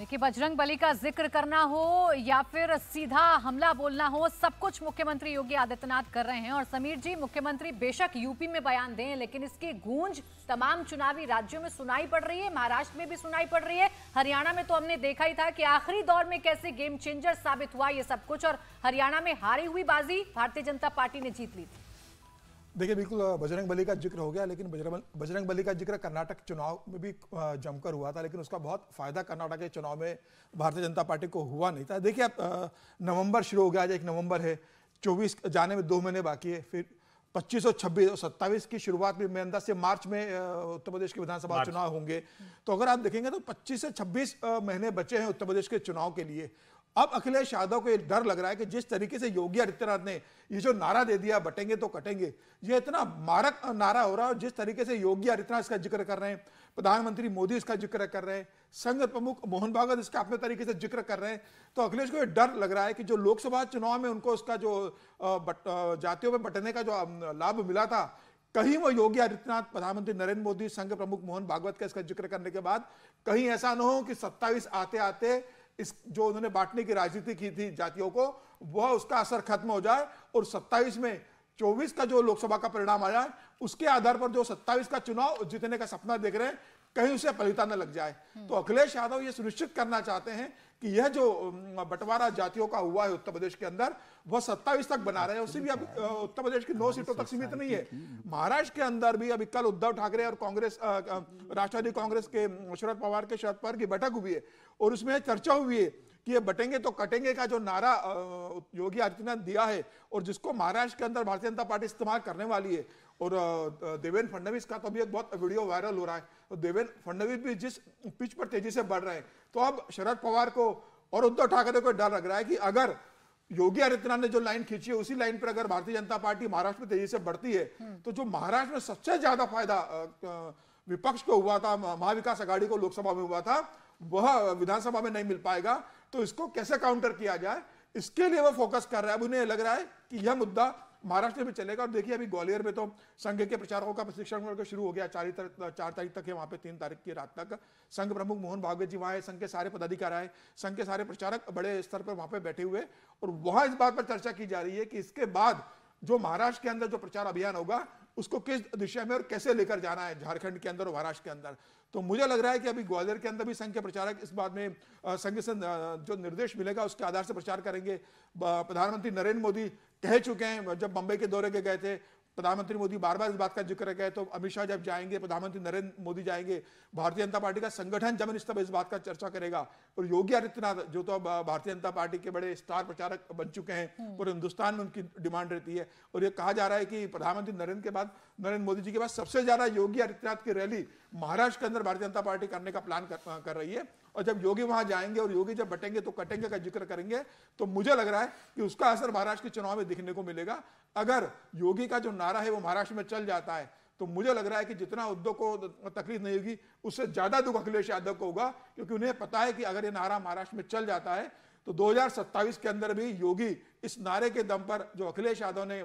देखिए बजरंग बली का जिक्र करना हो या फिर सीधा हमला बोलना हो सब कुछ मुख्यमंत्री योगी आदित्यनाथ कर रहे हैं और समीर जी मुख्यमंत्री बेशक यूपी में बयान दें लेकिन इसकी गूंज तमाम चुनावी राज्यों में सुनाई पड़ रही है महाराष्ट्र में भी सुनाई पड़ रही है हरियाणा में तो हमने देखा ही था कि आखिरी दौर में कैसे गेम चेंजर साबित हुआ ये सब कुछ और हरियाणा में हारी हुई बाजी भारतीय जनता पार्टी ने जीत ली थी देखिए बिल्कुल बजरंग बली का जिक्र हो गया लेकिन बजरंग बली का जिक्र कर्नाटक चुनाव में भी जमकर हुआ था लेकिन उसका बहुत फायदा कर्नाटक के चुनाव में भारतीय जनता पार्टी को हुआ नहीं था देखिए अब नवंबर शुरू हो गया आज एक नवंबर है चौबीस जाने में दो महीने बाकी है फिर पच्चीस और छब्बीस और सत्ताईस की शुरुआत भी मेरे अंदाज से मार्च में उत्तर प्रदेश के विधानसभा चुनाव होंगे तो अगर आप देखेंगे तो पच्चीस से छब्बीस महीने बचे हैं उत्तर प्रदेश के चुनाव के लिए अब अखिलेश यादव को ये डर लग रहा है कि जिस तरीके से योगी आदित्यनाथ ने ये जो नारा दे दिया बटेंगे तो कटेंगे ये इतना मारक नारा हो रहा है और जिस तरीके से योगी आदित्यनाथ इसका जिक्र कर रहे हैं प्रधानमंत्री मोदी इसका जिक्र कर रहे हैं संघ प्रमुख मोहन भागवत इसका अपने तरीके से जिक्र कर रहे हैं तो अखिलेश को ये डर लग रहा है कि जो लोकसभा चुनाव में उनको उसका जो जातियों में बटने का जो लाभ मिला था कहीं वो योगी आदित्यनाथ प्रधानमंत्री नरेंद्र मोदी संघ प्रमुख मोहन भागवत का इसका जिक्र करने के बाद कहीं ऐसा ना हो कि सत्ताईस आते आते इस जो उन्होंने बांटने की राजनीति की थी जातियों को वह उसका असर खत्म हो जाए और 27 में 24 का जो लोकसभा का परिणाम आया उसके आधार पर जो 27 का चुनाव जीतने का सपना देख रहे हैं कहीं उसे पलिता न लग जाए तो अखिलेश यादव ये सुनिश्चित करना चाहते हैं कि यह जो बंटवारा जातियों का हुआ है उत्तर प्रदेश के अंदर वह सत्ताईस तक बना रहे हैं उसी भी अब अच्छा। उत्तर प्रदेश की नौ हाँ, सीटों तक सीमित नहीं है महाराष्ट्र के अंदर भी अभी कल उद्धव ठाकरे और कांग्रेस राष्ट्रवादी कांग्रेस के शरद पवार के शरद पवार की बैठक हुई है और उसमें चर्चा हुई है कि ये बटेंगे तो कटेंगे का जो नारा योगी आदित्यनाथ दिया है और जिसको महाराष्ट्र के अंदर भारतीय जनता पार्टी इस्तेमाल करने वाली है और देवेंद्र फडणवीस का तो भी एक बहुत वीडियो वायरल हो रहा है तो देवेंद्र फडणवीस भी जिस पिच पर तेजी से बढ़ रहे हैं तो अब शरद पवार को और उद्धव ठाकरे को डर लग रहा है कि अगर योगी आदित्यनाथ ने जो लाइन खींची है उसी लाइन पर अगर भारतीय जनता पार्टी महाराष्ट्र में तेजी से बढ़ती है हम्म। तो जो महाराष्ट्र में सबसे ज्यादा फायदा विपक्ष को हुआ था महाविकास आघाड़ी को लोकसभा में हुआ था वह विधानसभा में नहीं मिल पाएगा तो इसको कैसे काउंटर किया जाए इसके लिए वो फोकस कर रहा है अब उन्हें लग रहा है कि यह मुद्दा महाराष्ट्र में चलेगा और देखिए अभी ग्वालियर में तो संघ के प्रचारकों का प्रशिक्षण शुरू हो गया चार चार तारीख तक है वहां पे तीन तारीख की रात तक संघ प्रमुख मोहन भागवत जी वहां संघ के सारे पदाधिकार आए संघ के सारे प्रचारक बड़े स्तर पर वहां पे बैठे हुए और वहां इस बात पर चर्चा की जा रही है कि इसके बाद जो महाराष्ट्र के अंदर जो प्रचार अभियान होगा उसको किस दिशा में और कैसे लेकर जाना है झारखंड के अंदर और महाराष्ट्र के अंदर तो मुझे लग रहा है कि अभी ग्वालियर के अंदर भी संघ के प्रचारक इस बात में संघ से जो निर्देश मिलेगा उसके आधार से प्रचार करेंगे प्रधानमंत्री नरेंद्र मोदी कह चुके हैं जब बम्बई के दौरे के गए थे प्रधानमंत्री मोदी बार बार इस बात का जिक्र है तो अमित शाह जब जाएंगे प्रधानमंत्री नरेंद्र मोदी जाएंगे भारतीय जनता पार्टी का संगठन जमीन इस इस बात का चर्चा करेगा और योगी आदित्यनाथ जो तो अब भारतीय जनता पार्टी के बड़े स्टार प्रचारक बन चुके हैं हम्म। और हिंदुस्तान में उनकी डिमांड रहती है और ये कहा जा रहा है कि प्रधानमंत्री नरेंद्र के बाद नरेंद्र मोदी जी के बाद सबसे ज्यादा योगी आदित्यनाथ की रैली महाराष्ट्र के अंदर भारतीय जनता पार्टी करने का प्लान कर रही है और जब योगी वहां जाएंगे और योगी जब बटेंगे तो कटेंगे का जिक्र करेंगे तो मुझे लग रहा है कि उसका असर महाराष्ट्र के चुनाव में दिखने को मिलेगा अगर योगी का जो नारा है वो महाराष्ट्र में चल जाता है तो मुझे लग रहा है कि जितना उद्योग को तकलीफ नहीं होगी उससे ज्यादा दुख अखिलेश यादव को होगा क्योंकि उन्हें पता है कि अगर ये नारा महाराष्ट्र में चल जाता है तो 2027 के अंदर भी योगी इस नारे के दम पर जो अखिलेश यादव ने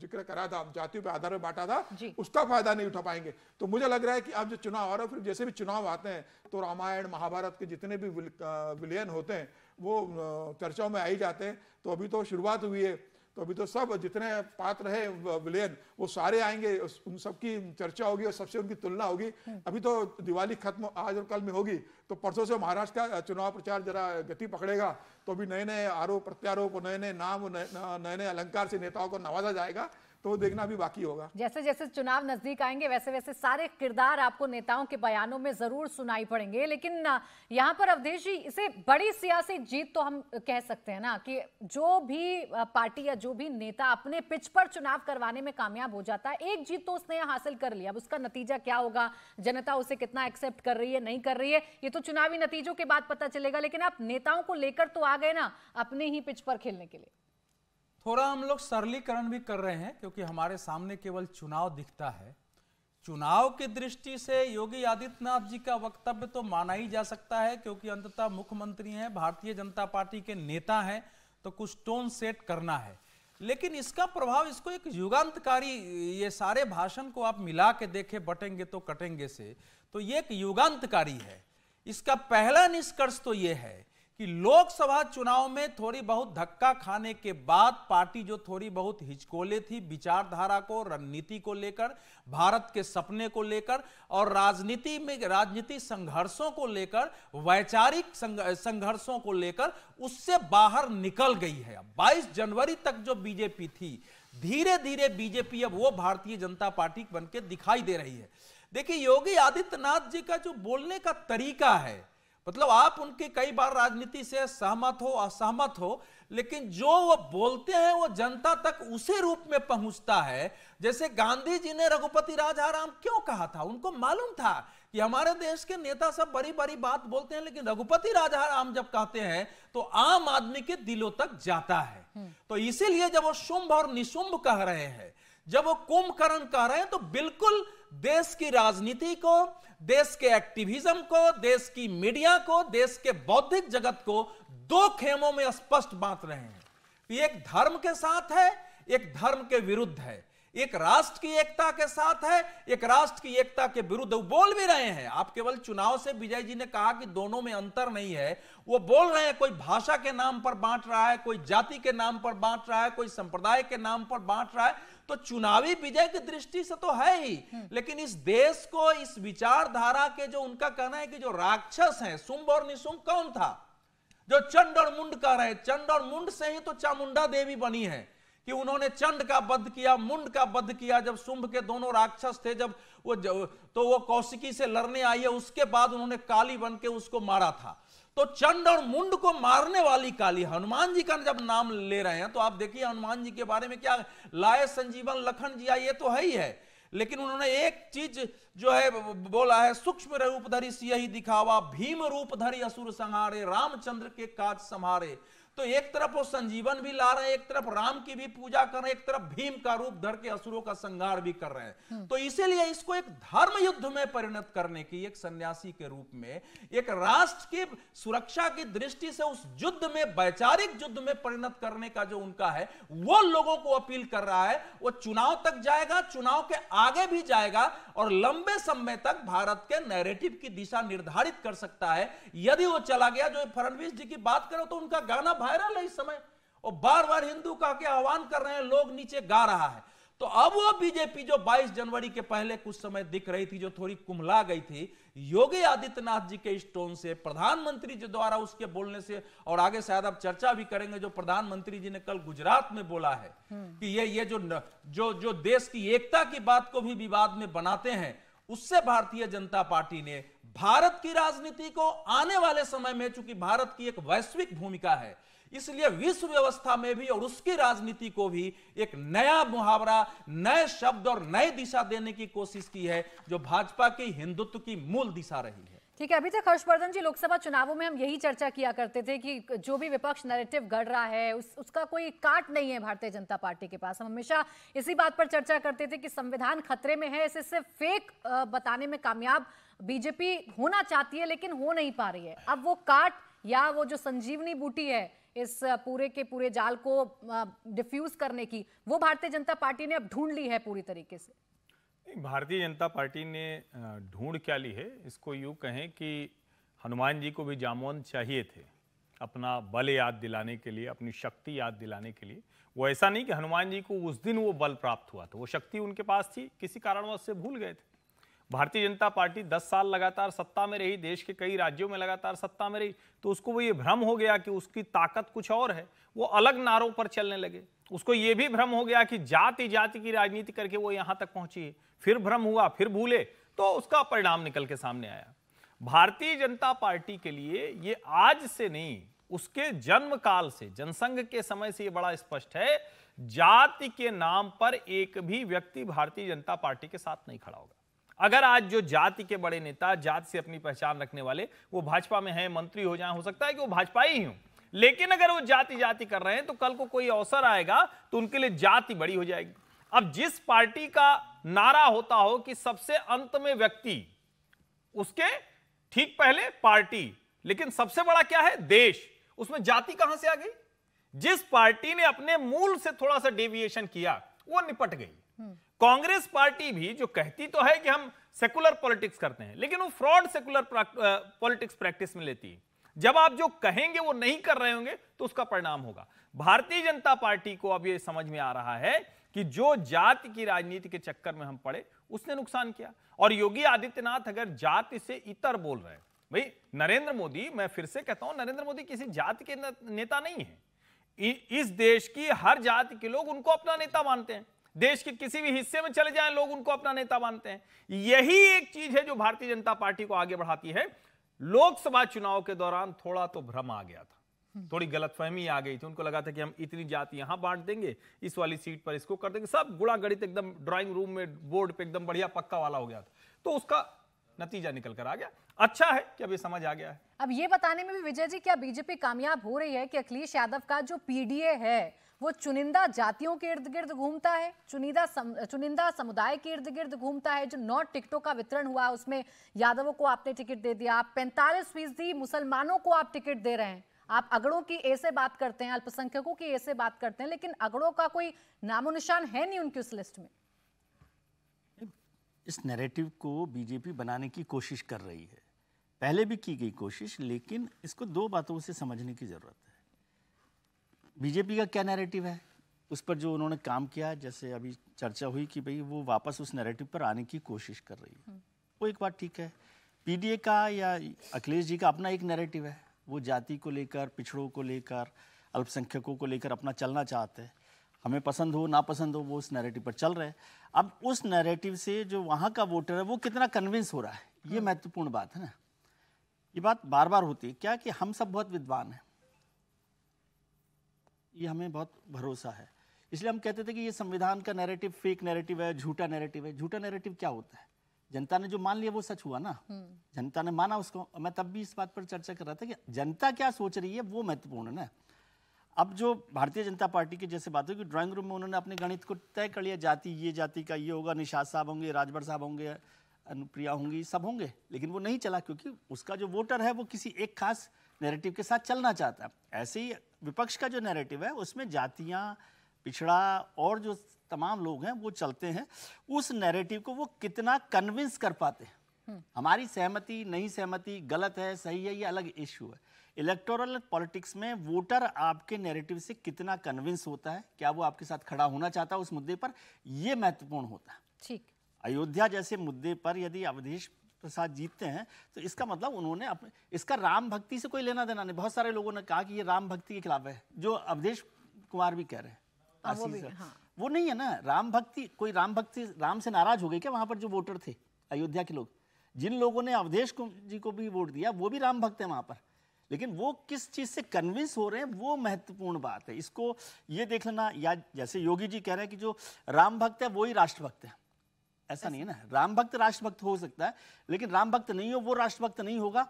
जिक्र करा था जातियों पर आधार पर बांटा था उसका फायदा नहीं उठा पाएंगे तो मुझे लग रहा है कि अब जो चुनाव आ फिर जैसे भी चुनाव आते हैं तो रामायण महाभारत के जितने भी विलयन होते हैं वो चर्चाओं में आ ही जाते हैं तो अभी तो शुरुआत हुई है तो अभी तो सब जितने पात्र हैं विलेन वो सारे आएंगे उन सबकी चर्चा होगी और सबसे उनकी तुलना होगी हम्म। अभी तो दिवाली खत्म आज और कल में होगी तो परसों से महाराष्ट्र का चुनाव प्रचार जरा गति पकड़ेगा तो अभी नए नए आरोप प्रत्यारोप नए नए नाम नए नए अलंकार से नेताओं को नवाजा जाएगा तो देखना भी बाकी होगा जैसे जैसे चुनाव नजदीक आएंगे वैसे वैसे सारे किरदार आपको नेताओं के बयानों में जरूर सुनाई पड़ेंगे लेकिन यहाँ पर अवधेश जी इसे बड़ी सियासी जीत तो हम कह सकते हैं ना कि जो भी पार्टी या जो भी नेता अपने पिच पर चुनाव करवाने में कामयाब हो जाता है एक जीत तो उसने हासिल कर लिया अब उसका नतीजा क्या होगा जनता उसे कितना एक्सेप्ट कर रही है नहीं कर रही है ये तो चुनावी नतीजों के बाद पता चलेगा लेकिन आप नेताओं को लेकर तो आ गए ना अपने ही पिच पर खेलने के लिए थोड़ा हम लोग सरलीकरण भी कर रहे हैं क्योंकि हमारे सामने केवल चुनाव दिखता है चुनाव की दृष्टि से योगी आदित्यनाथ जी का वक्तव्य तो माना ही जा सकता है क्योंकि अंततः मुख्यमंत्री हैं भारतीय जनता पार्टी के नेता हैं तो कुछ टोन सेट करना है लेकिन इसका प्रभाव इसको एक युगांतकारी ये सारे भाषण को आप मिला के देखे बटेंगे तो कटेंगे से तो ये एक युगांतकारी है इसका पहला निष्कर्ष तो ये है कि लोकसभा चुनाव में थोड़ी बहुत धक्का खाने के बाद पार्टी जो थोड़ी बहुत हिचकोले थी विचारधारा को रणनीति को लेकर भारत के सपने को लेकर और राजनीति में राजनीति संघर्षों को लेकर वैचारिक संघर्षों को लेकर उससे बाहर निकल गई है 22 जनवरी तक जो बीजेपी थी धीरे धीरे बीजेपी अब वो भारतीय जनता पार्टी बनकर दिखाई दे रही है देखिए योगी आदित्यनाथ जी का जो बोलने का तरीका है मतलब आप उनकी कई बार राजनीति से सहमत हो असहमत हो लेकिन जो वो बोलते हैं वो जनता तक उसी रूप में पहुंचता है जैसे गांधी जी ने रघुपति राजाराम क्यों कहा था उनको मालूम था कि हमारे देश के नेता सब बड़ी बड़ी बात बोलते हैं लेकिन रघुपति राजाराम जब कहते हैं तो आम आदमी के दिलों तक जाता है हम्म। तो इसीलिए जब वो शुंभ और निशुंभ कह रहे हैं जब वो कुंभकर्ण कह रहे हैं तो बिल्कुल देश की राजनीति को देश के एक्टिविज्म को देश की मीडिया को देश के बौद्धिक जगत को दो खेमों में स्पष्ट बांट रहे हैं तो एक धर्म के साथ है एक धर्म के विरुद्ध है एक राष्ट्र की एकता के साथ है एक राष्ट्र की एकता के विरुद्ध वो बोल भी रहे हैं आप केवल चुनाव से विजय जी ने कहा कि दोनों में अंतर नहीं है वो बोल रहे हैं कोई भाषा के नाम पर बांट रहा है कोई जाति के नाम पर बांट रहा है कोई संप्रदाय के नाम पर बांट रहा है तो चुनावी विजय की दृष्टि से तो है ही हम्म। लेकिन इस देश को इस विचारधारा के जो उनका कहना है कि जो राक्षस हैं सुम्ब और निशुम्ब कौन था जो चंड और मुंड कह रहे हैं चंड और मुंड से ही तो चामुंडा देवी बनी है कि उन्होंने चंड का बध किया मुंड का बध किया जब शुंभ के दोनों राक्षस थे जब वो जब, तो वो कौशिकी से लड़ने आई है उसके बाद उन्होंने काली बन के उसको मारा था तो चंड और मुंड को मारने वाली काली हनुमान जी का जब नाम ले रहे हैं तो आप देखिए हनुमान जी के बारे में क्या लाए संजीवन लखन जिया ये तो है ही है लेकिन उन्होंने एक चीज जो है बोला है सूक्ष्म रूपधरी सियही दिखावा भीम रूपधरी असुर संहारे रामचंद्र के काज संहारे तो एक तरफ वो संजीवन भी ला रहे हैं एक तरफ राम की भी पूजा कर रहे हैं एक तरफ भीम का रूप धर के असुरों का संहार भी कर रहे हैं हम्म। तो इसीलिए इसको एक धर्म युद्ध में परिणत करने की एक सन्यासी के रूप में एक राष्ट्र की सुरक्षा की दृष्टि से उस युद्ध में वैचारिक युद्ध में परिणत करने का जो उनका है वो लोगों को अपील कर रहा है वो चुनाव तक जाएगा चुनाव के आगे भी जाएगा और लंबे समय तक भारत के नैरेटिव की दिशा निर्धारित कर सकता है यदि वो चला गया जो फडणवीस जी की बात करो तो उनका गाना वायरल है इस समय और बार बार हिंदू कह के आह्वान कर रहे हैं लोग नीचे गा रहा है तो अब वो बीजेपी जो 22 जनवरी के पहले कुछ समय दिख रही थी जो थोड़ी कुमला गई थी योगी आदित्यनाथ जी के स्टोन से प्रधानमंत्री जी द्वारा उसके बोलने से और आगे शायद आप चर्चा भी करेंगे जो प्रधानमंत्री जी ने कल गुजरात में बोला है हम्म। कि ये ये जो न, जो जो देश की एकता की बात को भी विवाद में बनाते हैं उससे भारतीय जनता पार्टी ने भारत की राजनीति को आने वाले समय में चूंकि भारत की एक वैश्विक भूमिका है इसलिए विश्व व्यवस्था में भी और उसकी राजनीति को भी एक नया मुहावरा नए शब्द और नए दिशा देने की कोशिश की है जो भाजपा की हिंदुत्व की मूल दिशा रही है ठीक है अभी तक हर्षवर्धन जी लोकसभा चुनावों में हम यही चर्चा किया करते थे कि जो भी विपक्ष नैरेटिव गढ़ रहा है उस, उसका कोई काट नहीं है भारतीय जनता पार्टी के पास हम हमेशा इसी बात पर चर्चा करते थे कि संविधान खतरे में है इसे सिर्फ फेक बताने में कामयाब बीजेपी होना चाहती है लेकिन हो नहीं पा रही है अब वो काट या वो जो संजीवनी बूटी है इस पूरे के पूरे जाल को डिफ्यूज करने की वो भारतीय जनता पार्टी ने अब ढूंढ ली है पूरी तरीके से भारतीय जनता पार्टी ने ढूंढ क्या ली है इसको यू कहें कि हनुमान जी को भी जामौन चाहिए थे अपना बल याद दिलाने के लिए अपनी शक्ति याद दिलाने के लिए वो ऐसा नहीं कि हनुमान जी को उस दिन वो बल प्राप्त हुआ था वो शक्ति उनके पास थी किसी कारणवश से भूल गए थे भारतीय जनता पार्टी 10 साल लगातार सत्ता में रही देश के कई राज्यों में लगातार सत्ता में रही तो उसको वो ये भ्रम हो गया कि उसकी ताकत कुछ और है वो अलग नारों पर चलने लगे उसको ये भी भ्रम हो गया कि जाति जाति की राजनीति करके वो यहाँ तक पहुंची है फिर भ्रम हुआ फिर भूले तो उसका परिणाम निकल के सामने आया भारतीय जनता पार्टी के लिए ये आज से नहीं उसके जन्म काल से जनसंघ के समय से ये बड़ा स्पष्ट है जाति के नाम पर एक भी व्यक्ति भारतीय जनता पार्टी के साथ नहीं खड़ा होगा अगर आज जो जाति के बड़े नेता जाति से अपनी पहचान रखने वाले वो भाजपा में है मंत्री हो जाए हो सकता है कि वो भाजपा ही हूं लेकिन अगर वो जाति जाति कर रहे हैं तो कल को कोई अवसर आएगा तो उनके लिए जाति बड़ी हो जाएगी अब जिस पार्टी का नारा होता हो कि सबसे अंत में व्यक्ति उसके ठीक पहले पार्टी लेकिन सबसे बड़ा क्या है देश उसमें जाति कहां से आ गई जिस पार्टी ने अपने मूल से थोड़ा सा डेविएशन किया वो निपट गई हम्म। कांग्रेस पार्टी भी जो कहती तो है कि हम सेकुलर पॉलिटिक्स करते हैं लेकिन वो फ्रॉड सेकुलर पॉलिटिक्स प्रैक्टिस में लेती है जब आप जो कहेंगे वो नहीं कर रहे होंगे तो उसका परिणाम होगा भारतीय जनता पार्टी को अब ये समझ में आ रहा है कि जो जाति की राजनीति के चक्कर में हम पड़े उसने नुकसान किया और योगी आदित्यनाथ अगर जाति से इतर बोल रहे हैं भाई नरेंद्र मोदी मैं फिर से कहता हूं नरेंद्र मोदी किसी जाति के नेता नहीं है इस देश की हर जाति के लोग उनको अपना नेता मानते हैं देश के किसी भी हिस्से में चले जाएं लोग उनको अपना नेता मानते हैं यही एक चीज है जो भारतीय जनता पार्टी को आगे बढ़ाती है लोकसभा चुनाव के दौरान थोड़ा तो भ्रम आ गया था हम्म। थोड़ी गलतफहमी आ गई थी उनको लगा था कि हम इतनी जात यहां बांट देंगे इस वाली सीट पर इसको कर देंगे सब गुड़ा गणित एकदम ड्राइंग रूम में बोर्ड पे एकदम बढ़िया पक्का वाला हो गया था तो उसका नतीजा निकल कर आ गया अच्छा है कि अब ये समझ आ गया है अब ये बताने में भी विजय जी क्या बीजेपी कामयाब हो रही है कि अखिलेश यादव का जो पीडीए है वो चुनिंदा जातियों के इर्द गिर्द घूमता है चुनिंदा सम, चुनिंदा समुदाय के इर्द गिर्द घूमता है जो नौ टिकटों का वितरण हुआ उसमें यादवों को आपने टिकट दे दिया पैंतालीस फीसदी मुसलमानों को आप टिकट दे रहे हैं आप अगड़ों की ऐसे बात करते हैं अल्पसंख्यकों की ऐसे बात करते हैं लेकिन अगड़ों का कोई नामो निशान है नहीं उनकी उस लिस्ट में इस नैरेटिव को बीजेपी बनाने की कोशिश कर रही है पहले भी की गई कोशिश लेकिन इसको दो बातों से समझने की जरूरत है बीजेपी का क्या नैरेटिव है उस पर जो उन्होंने काम किया जैसे अभी चर्चा हुई कि भाई वो वापस उस नैरेटिव पर आने की कोशिश कर रही है वो एक बात ठीक है पीडीए का या अखिलेश जी का अपना एक नैरेटिव है वो जाति को लेकर पिछड़ों को लेकर अल्पसंख्यकों को लेकर अपना चलना चाहते हैं हमें पसंद हो ना पसंद हो वो उस नैरेटिव पर चल रहे हैं अब उस नैरेटिव से जो वहाँ का वोटर है वो कितना कन्विंस हो रहा है ये हाँ। महत्वपूर्ण बात है ना ये बात बार बार होती है क्या कि हम सब बहुत विद्वान हैं ये हमें बहुत भरोसा है इसलिए हम कहते थे कि ये संविधान का नैरेटिव फेक नैरेटिव है झूठा नैरेटिव है झूठा नैरेटिव क्या होता है जनता ने जो मान लिया वो सच हुआ ना हम्म। जनता ने माना उसको मैं तब भी इस बात पर चर्चा कर रहा था कि जनता क्या सोच रही है वो महत्वपूर्ण है ना अब जो भारतीय जनता पार्टी की जैसे बात हुई कि ड्राइंग रूम में उन्होंने अपने गणित को तय कर लिया जाति ये जाति का ये होगा निषाद साहब होंगे राजभर साहब होंगे अनुप्रिया होंगी सब होंगे लेकिन वो नहीं चला क्योंकि उसका जो वोटर है वो किसी एक खास नैरेटिव के साथ चलना चाहता है ऐसे ही विपक्ष का जो नैरेटिव है उसमें जातियाँ पिछड़ा और जो तमाम लोग हैं वो चलते हैं उस नैरेटिव को वो कितना कन्विंस कर पाते हैं हम्म। हमारी सहमति नहीं सहमति गलत है सही है ये अलग इशू है इलेक्टोरल पॉलिटिक्स में वोटर आपके नैरेटिव से कितना कन्विंस होता है क्या वो आपके साथ खड़ा होना चाहता है उस मुद्दे पर यह महत्वपूर्ण होता है ठीक अयोध्या जैसे मुद्दे पर यदि अवधेश प्रसाद जीतते हैं तो इसका मतलब उन्होंने अपने इसका राम भक्ति से कोई लेना देना नहीं बहुत सारे लोगों ने कहा कि ये राम भक्ति के खिलाफ है जो अवधेश कुमार भी कह रहे हैं हाँ, वो, हाँ। वो नहीं है ना राम भक्ति कोई राम भक्ति राम से नाराज हो गए क्या वहां पर जो वोटर थे अयोध्या के लोग जिन लोगों ने अवधेश जी को भी वोट दिया वो भी राम भक्त है वहां पर लेकिन वो किस चीज़ से कन्विंस हो रहे हैं वो महत्वपूर्ण बात है इसको ये देख लेना या जैसे योगी जी कह रहे हैं कि जो राम भक्त है वो ही राष्ट्रभक्त है ऐसा नहीं है ना राम भक्त राष्ट्रभक्त हो सकता है लेकिन राम भक्त नहीं हो वो राष्ट्रभक्त नहीं होगा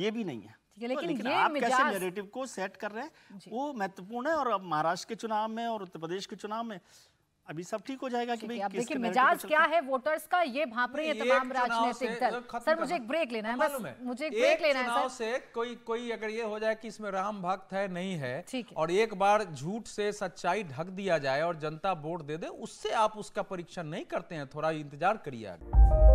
ये भी नहीं है लेकिन, तो लेकिन ये आप कैसे नैरेटिव को सेट कर रहे हैं वो महत्वपूर्ण है और महाराष्ट्र के चुनाव में और उत्तर प्रदेश के चुनाव में अभी सब ठीक हो जाएगा कि भाई देखिए मिजाज क्या है वोटर्स का ये भाप रहे हैं तमाम राजनीतिक दल सर मुझे एक ब्रेक लेना है बस मुझे एक ब्रेक लेना है सर से कोई कोई अगर ये हो जाए कि इसमें राम भक्त है नहीं है और एक बार झूठ से सच्चाई ढक दिया जाए और जनता वोट दे दे उससे आप उसका परीक्षण नहीं करते हैं थोड़ा इंतजार करिए आगे